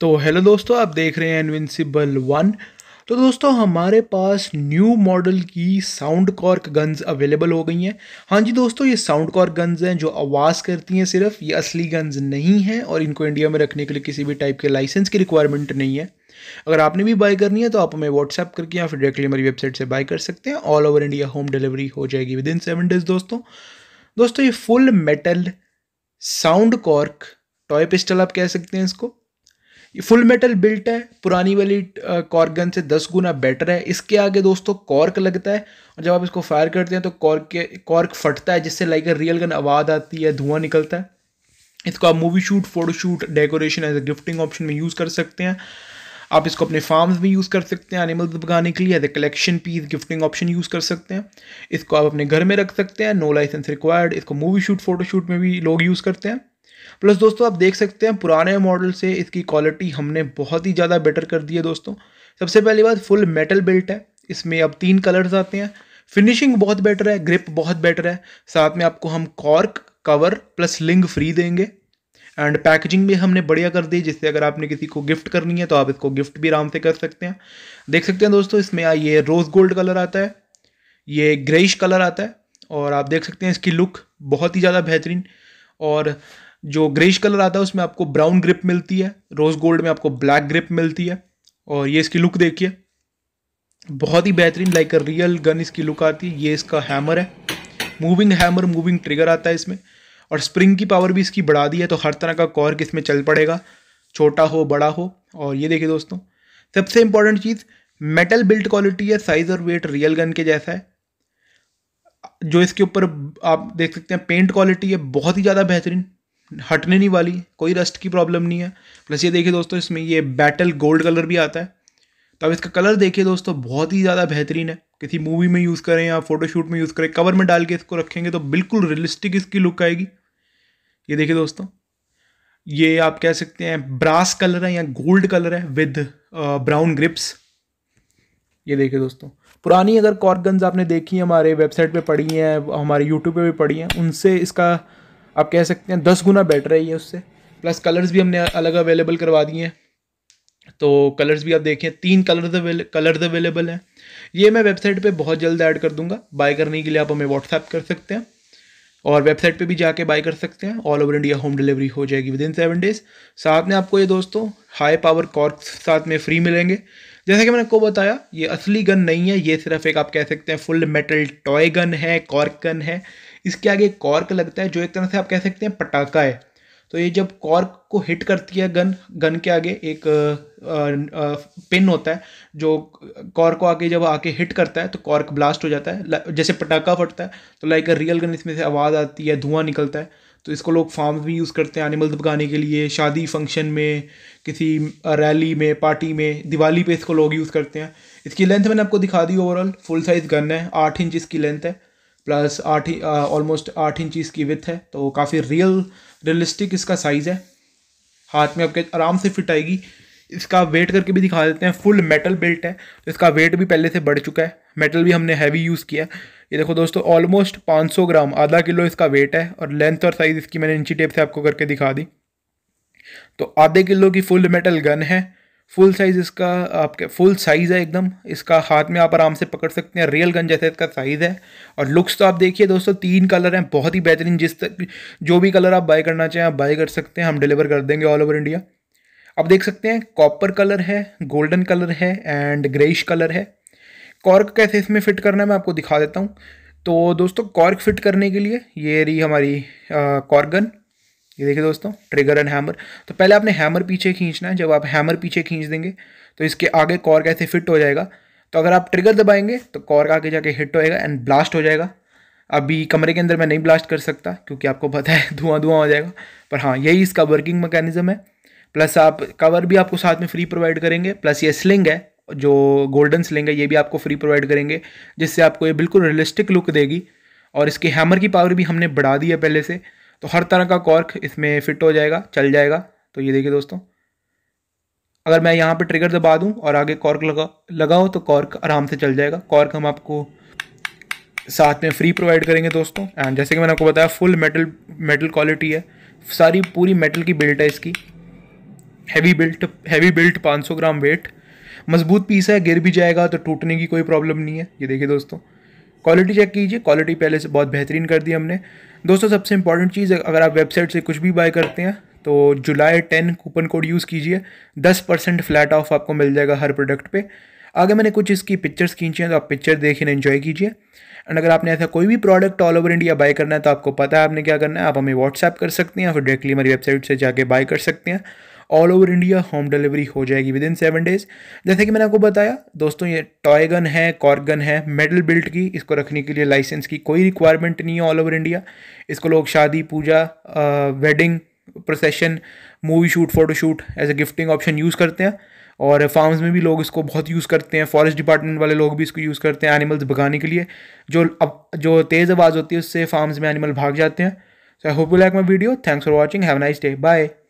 तो हेलो दोस्तों आप देख रहे हैं इनविंसिबल वन तो दोस्तों हमारे पास न्यू मॉडल की साउंड कॉर्क गन्स अवेलेबल हो गई हैं हाँ जी दोस्तों ये साउंड कॉर्क गन्स हैं जो आवाज़ करती हैं सिर्फ ये असली गन्स नहीं हैं और इनको इंडिया में रखने के लिए किसी भी टाइप के लाइसेंस की रिक्वायरमेंट नहीं है अगर आपने भी बाय करनी है तो आप हमें व्हाट्सएप करके या फिर डायरेक्टली हमारी वेबसाइट से बाय कर सकते हैं all over India home delivery हो जाएगी विद इन सेवन डेज दोस्तों दोस्तों ये full metal sound cork toy pistol आप कह सकते हैं इसको ये फुल मेटल बिल्ट है पुरानी वाली कॉर्गन से दस गुना बेटर है इसके आगे दोस्तों कॉर्क लगता है और जब आप इसको फायर करते हैं तो कॉर्क के कॉर्क फटता है जिससे लाइक रियल गन आवाज़ आती है धुआं निकलता है इसको आप movie shoot photo shoot decoration as a gifting option में यूज़ कर सकते हैं आप इसको अपने फार्म्स में यूज़ कर सकते हैं एनिमल्स भगाने के लिए as a collection piece gifting option use कर सकते हैं इसको आप अपने घर में रख सकते हैं नो लाइसेंस रिक्वायर्ड इसको मूवी शूट फोटो शूट में भी लोग यूज़ करते हैं प्लस दोस्तों आप देख सकते हैं पुराने मॉडल से इसकी क्वालिटी हमने बहुत ही ज़्यादा बेटर कर दी है दोस्तों सबसे पहली बात फुल मेटल बेल्ट है इसमें अब तीन कलर्स आते हैं फिनिशिंग बहुत बेटर है ग्रिप बहुत बेटर है साथ में आपको हम cork cover plus sling free देंगे एंड पैकेजिंग भी हमने बढ़िया कर दी जिससे अगर आपने किसी को गिफ्ट करनी है तो आप इसको गिफ्ट भी आराम से कर सकते हैं देख सकते हैं दोस्तों इसमें ये रोज़ गोल्ड कलर आता है ये ग्रेइश कलर आता है और आप देख सकते हैं इसकी लुक बहुत ही ज़्यादा बेहतरीन और जो ग्रेश कलर आता है उसमें आपको ब्राउन ग्रिप मिलती है रोज़ गोल्ड में आपको ब्लैक ग्रिप मिलती है और ये इसकी लुक देखिए बहुत ही बेहतरीन लाइक अ रियल गन इसकी लुक आती है ये इसका हैमर है मूविंग हैमर मूविंग ट्रिगर आता है इसमें और स्प्रिंग की पावर भी इसकी बढ़ा दी है तो हर तरह का कॉर्क इसमें चल पड़ेगा छोटा हो बड़ा हो और ये देखिए दोस्तों सबसे इंपॉर्टेंट चीज़ मेटल बिल्ड क्वालिटी है साइज़ और वेट रियल गन के जैसा है जो इसके ऊपर आप देख सकते हैं पेंट क्वालिटी है बहुत ही ज़्यादा बेहतरीन हटने नहीं वाली कोई रस्ट की प्रॉब्लम नहीं है प्लस ये देखिए दोस्तों इसमें ये बैटल गोल्ड कलर भी आता है तो अब इसका कलर देखिए दोस्तों बहुत ही ज़्यादा बेहतरीन है किसी मूवी में यूज़ करें या फोटोशूट में यूज़ करें कवर में डाल के इसको रखेंगे तो बिल्कुल रियलिस्टिक इसकी लुक आएगी ये देखिए दोस्तों ये आप कह सकते हैं ब्रास कलर है या गोल्ड कलर है विद ब्राउन ग्रिप्स ये देखिए दोस्तों पुरानी अगर कॉर्गन्स आपने देखी हमारे वेबसाइट पे पड़ी हैं हमारे यूट्यूब पे भी पड़ी हैं उनसे इसका आप कह सकते हैं दस गुना बेटर है ये उससे प्लस कलर्स भी हमने अलग अवेलेबल करवा दिए हैं तो कलर्स भी आप देखें तीन कलर कलर्स अवेलेबल हैं ये मैं वेबसाइट पे बहुत जल्द ऐड कर दूंगा बाय करने के लिए आप हमें व्हाट्सएप कर सकते हैं और वेबसाइट पे भी जाके बाय कर सकते हैं all over India home delivery हो जाएगी विद इन सेवन डेज़ साथ में आपको ये दोस्तों हाई पावर कॉर्क साथ में फ्री मिलेंगे जैसे कि मैंने आपको बताया ये असली गन नहीं है ये सिर्फ एक आप कह सकते हैं फुल मेटल टॉय गन है कॉर्क गन है इसके आगे कॉर्क लगता है जो एक तरह से आप कह सकते हैं पटाखा है तो ये जब कॉर्क को हिट करती है गन गन के आगे एक आ, आ, पिन होता है जो कॉर्क को आगे जब आके हिट करता है तो कॉर्क ब्लास्ट हो जाता है जैसे पटाखा फटता है तो लाइक रियल गन इसमें से आवाज़ आती है धुआं निकलता है तो इसको लोग फार्म भी यूज़ करते हैं एनिमल्स भगाने के लिए शादी फंक्शन में किसी रैली में पार्टी में दिवाली पे इसको लोग यूज़ करते हैं इसकी लेंथ मैंने आपको दिखा दी ओवरऑल फुल साइज़ गन है आठ इंच इसकी लेंथ है प्लस आठ ऑलमोस्ट आठ इंच इसकी विथ है तो काफ़ी रियल रियलिस्टिक इसका साइज़ है हाथ में आपके आराम से फिट आएगी इसका वेट करके भी दिखा देते हैं फुल मेटल बेल्ट है तो इसका वेट भी पहले से बढ़ चुका है मेटल भी हमने हैवी यूज़ किया है ये देखो दोस्तों ऑलमोस्ट 500 ग्राम आधा किलो इसका वेट है और लेंथ और साइज़ इसकी मैंने इंची टेप से आपको करके दिखा दी तो आधे किलो की फुल मेटल गन है फुल साइज़ इसका आपके फुल साइज़ है एकदम इसका हाथ में आप आराम से पकड़ सकते हैं रियल गन जैसे इसका साइज़ है और लुक्स तो आप देखिए दोस्तों तीन कलर हैं बहुत ही बेहतरीन जिस तक जो भी कलर आप बाय करना चाहें आप बाय कर सकते हैं हम डिलीवर कर देंगे ऑल ओवर इंडिया आप देख सकते हैं कॉपर कलर है गोल्डन कलर है एंड ग्रेइश कलर है कॉर्क कैसे इसमें फिट करना है मैं आपको दिखा देता हूँ तो दोस्तों कॉर्क फिट करने के लिए ये रही हमारी कॉर्गन ये देखिए दोस्तों ट्रिगर एंड हैमर तो पहले आपने हैमर पीछे खींचना है जब आप हैमर पीछे खींच देंगे तो इसके आगे कॉर्क ऐसे फिट हो जाएगा तो अगर आप ट्रिगर दबाएंगे तो कॉर्क आगे जाके हिट होएगा एंड ब्लास्ट हो जाएगा अभी कमरे के अंदर मैं नहीं ब्लास्ट कर सकता क्योंकि आपको पता है धुआं धुआं हो जाएगा पर हाँ यही इसका वर्किंग मैकेनिज्म है प्लस आप कवर भी आपको साथ में फ्री प्रोवाइड करेंगे प्लस ये स्लिंग है जो गोल्डन स्लिंग है ये भी आपको फ्री प्रोवाइड करेंगे जिससे आपको ये बिल्कुल रियलिस्टिक लुक देगी और इसके हैमर की पावर भी हमने बढ़ा दी है पहले से तो हर तरह का कॉर्क इसमें फिट हो जाएगा चल जाएगा तो ये देखिए दोस्तों अगर मैं यहाँ पर ट्रिगर दबा दूँ और आगे कॉर्क लगा लगाओ तो कॉर्क आराम से चल जाएगा कॉर्क हम आपको साथ में फ्री प्रोवाइड करेंगे दोस्तों एंड जैसे कि मैंने आपको बताया फुल मेटल मेटल क्वालिटी है सारी पूरी मेटल की बिल्ट है इसकी heavy built heavy built 500 gram weight मजबूत पीस है गिर भी जाएगा तो टूटने की कोई प्रॉब्लम नहीं है ये देखिए दोस्तों क्वालिटी चेक कीजिए क्वालिटी पहले से बहुत बेहतरीन कर दी हमने दोस्तों सबसे इंपॉर्टेंट चीज़ अगर आप वेबसाइट से कुछ भी बाय करते हैं तो July ten coupon code use कीजिए दस परसेंट फ्लैट ऑफ आपको मिल जाएगा हर प्रोडक्ट पे आगे मैंने कुछ इसकी पिक्चर्स खींची हैं तो आप पिक्चर देखें इन्जॉय कीजिए एंड अगर आपने ऐसा कोई भी product all over India buy करना है तो आपको पता है आपने क्या करना है आप हमें व्हाट्सएप कर सकते हैं या फिर डायरेक्टली हमारी वेबसाइट से जाके बाय कर सकते हैं all over India home delivery हो जाएगी विद इन सेवन डेज जैसे कि मैंने आपको बताया दोस्तों ये टॉय गन है कॉर्क गन है मेडल बिल्ट की इसको रखने के लिए लाइसेंस की कोई रिक्वायरमेंट नहीं है ऑल ओवर इंडिया इसको लोग शादी पूजा wedding procession movie shoot photo shoot as a gifting option use करते हैं और फार्म्स में भी लोग इसको बहुत यूज़ करते हैं फॉरेस्ट डिपार्टमेंट वाले लोग भी इसको यूज़ करते हैं एनिमल्स भगाने के लिए जो अब जो तेज़ आवाज़ होती है उससे फार्म्स में एनिमल भाग जाते हैं so I hope you like my video thanks for watching have nice day bye